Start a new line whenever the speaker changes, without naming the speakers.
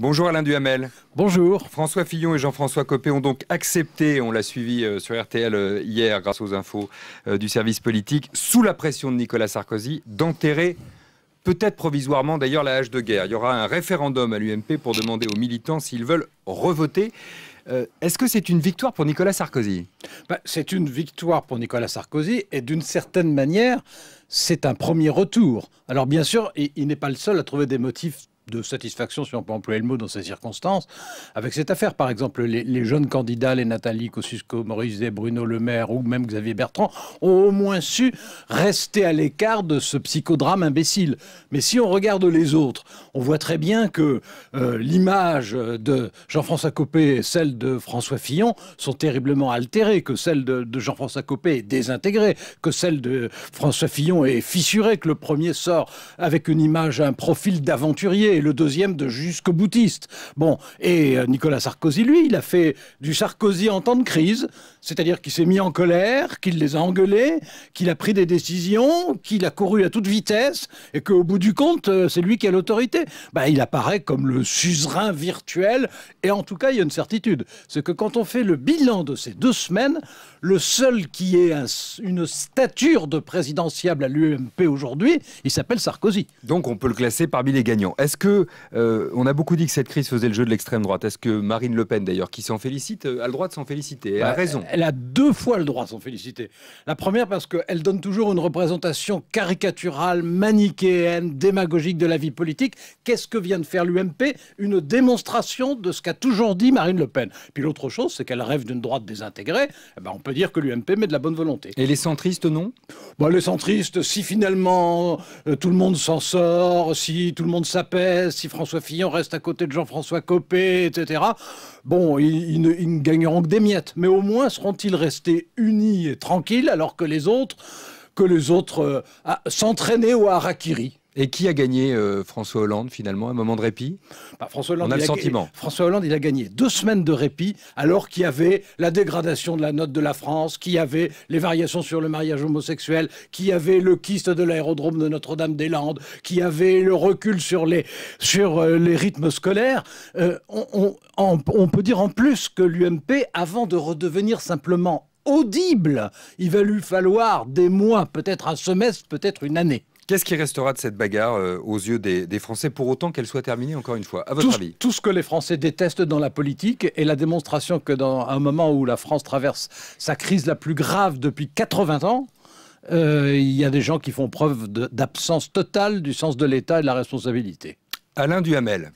Bonjour Alain Duhamel. Bonjour. François Fillon et Jean-François Copé ont donc accepté, on l'a suivi euh, sur RTL euh, hier grâce aux infos euh, du service politique, sous la pression de Nicolas Sarkozy, d'enterrer peut-être provisoirement d'ailleurs la hache de guerre. Il y aura un référendum à l'UMP pour demander aux militants s'ils veulent revoter. Est-ce que c'est une victoire pour Nicolas Sarkozy bah, C'est une victoire pour Nicolas Sarkozy et d'une certaine manière, c'est un
premier retour. Alors bien sûr, il n'est pas le seul à trouver des motifs de satisfaction, si on peut employer le mot, dans ces circonstances, avec cette affaire. Par exemple, les, jeunes candidats, les Nathalie Kosciusko, Maurice et Bruno Le Maire ou même Xavier Bertrand, ont au moins su rester à l'écart de ce psychodrame imbécile. Mais si on regarde les autres, on voit très bien que euh, l'image de Jean-François Copé et celle de François Fillon sont terriblement altérées, que celle de Jean-François Copé est désintégrée, que celle de François Fillon est fissurée, que le premier sort avec une image, un profil d'aventurier, et le deuxième de jusque boutiste. Bon, et euh, Nicolas Sarkozy, lui, il a fait du Sarkozy en temps de crise, c'est-à-dire qu'il s'est mis en colère, qu'il les a engueulés, qu'il a pris des décisions, qu'il a couru à toute vitesse, et qu'au bout du compte, euh, c'est lui qui a l'autorité. Ben, il apparaît comme le suzerain virtuel, et en tout cas, il y a une certitude, c'est que quand on fait le bilan de ces deux semaines, le seul qui ait une stature de présidentiable à l'UMP
aujourd'hui, il s'appelle Sarkozy. Donc on peut le classer parmi les gagnants. Est-ce que euh, on a beaucoup dit que cette crise faisait le jeu de l'extrême droite Est-ce que Marine Le Pen, d'ailleurs, qui s'en félicite, euh, a le droit de s'en féliciter Elle a bah, raison. Elle a deux fois le droit de s'en féliciter. La première parce qu'elle donne toujours une représentation caricaturale,
manichéenne, démagogique de la vie politique. Qu'est-ce que vient de faire l'UMP Une démonstration de ce qu'a toujours dit Marine Le Pen. Puis l'autre chose, c'est qu'elle rêve d'une droite désintégrée. Eh ben, on peut dire que l'UMP met de la bonne volonté. Et les centristes, non bah, les centristes, si finalement euh, tout le monde s'en sort, si tout le monde s'apaise, si François Fillon reste à côté de Jean-François Copé, etc., bon, ils, ne, gagneront que des miettes. Mais au moins seront-ils restés unis et tranquilles alors que les autres que les autres euh, s'entraînaient au harakiri. Et qui a gagné euh, François Hollande finalement, un moment de répit bah, François Hollande, a le sentiment. François Hollande, il a gagné deux semaines de répit alors qu'il y avait la dégradation de la note de la France, qu'il y avait les variations sur le mariage homosexuel, qu'il y avait le kyste de l'aérodrome de Notre-Dame-des-Landes, qu'il y avait le recul sur les, sur euh, les rythmes scolaires. Euh, on peut dire en plus que l'UMP, avant de redevenir simplement audible, il va lui falloir des mois, peut-être un semestre, peut-être une année.
Qu'est-ce qui restera de cette bagarre euh, aux yeux des, Français, pour autant qu'elle soit terminée, encore une fois À votre tout, avis
Tout ce que les Français détestent dans la politique est la démonstration que, dans un moment où la France traverse sa crise la plus grave depuis 80 ans, euh, il y a des gens qui font preuve d'absence totale du sens de l'État et de la responsabilité. Alain Duhamel.